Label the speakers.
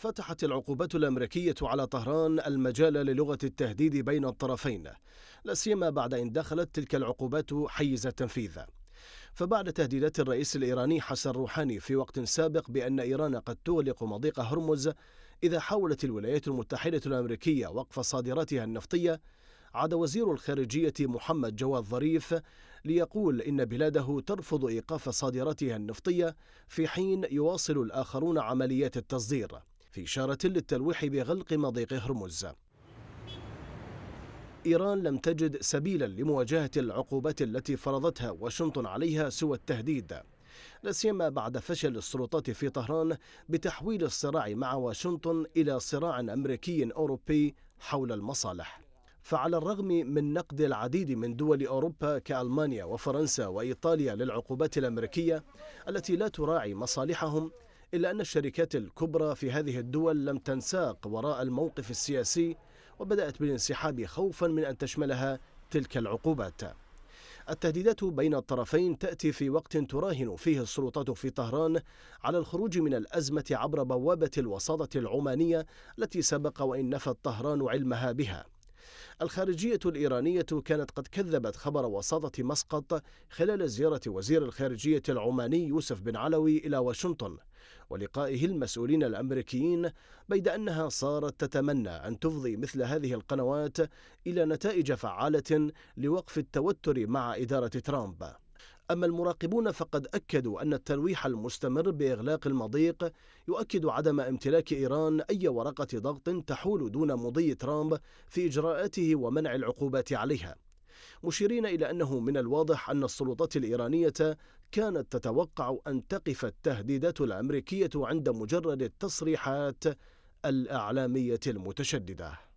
Speaker 1: فتحت العقوبات الأمريكية على طهران المجال للغة التهديد بين الطرفين لا سيما بعد أن دخلت تلك العقوبات حيز التنفيذ فبعد تهديدات الرئيس الإيراني حسن روحاني في وقت سابق بأن إيران قد تغلق مضيق هرمز إذا حاولت الولايات المتحدة الأمريكية وقف صادراتها النفطية عاد وزير الخارجية محمد جواد ظريف ليقول إن بلاده ترفض إيقاف صادراتها النفطية في حين يواصل الآخرون عمليات التصدير في إشارة للتلويح بغلق مضيق هرمز إيران لم تجد سبيلا لمواجهة العقوبات التي فرضتها واشنطن عليها سوى التهديد لا سيما بعد فشل السلطات في طهران بتحويل الصراع مع واشنطن إلى صراع أمريكي أوروبي حول المصالح فعلى الرغم من نقد العديد من دول أوروبا كألمانيا وفرنسا وإيطاليا للعقوبات الأمريكية التي لا تراعي مصالحهم إلا أن الشركات الكبرى في هذه الدول لم تنساق وراء الموقف السياسي وبدأت بالانسحاب خوفا من أن تشملها تلك العقوبات التهديدات بين الطرفين تأتي في وقت تراهن فيه السلطات في طهران على الخروج من الأزمة عبر بوابة الوساطة العمانية التي سبق وإن نفت طهران علمها بها الخارجية الإيرانية كانت قد كذبت خبر وساطة مسقط خلال زيارة وزير الخارجية العماني يوسف بن علوي إلى واشنطن ولقائه المسؤولين الأمريكيين بيد أنها صارت تتمنى أن تفضي مثل هذه القنوات إلى نتائج فعالة لوقف التوتر مع إدارة ترامب أما المراقبون فقد أكدوا أن التلويح المستمر بإغلاق المضيق يؤكد عدم امتلاك إيران أي ورقة ضغط تحول دون مضي ترامب في إجراءاته ومنع العقوبات عليها مشيرين إلى أنه من الواضح أن السلطات الإيرانية كانت تتوقع أن تقف التهديدات الأمريكية عند مجرد التصريحات الإعلامية المتشددة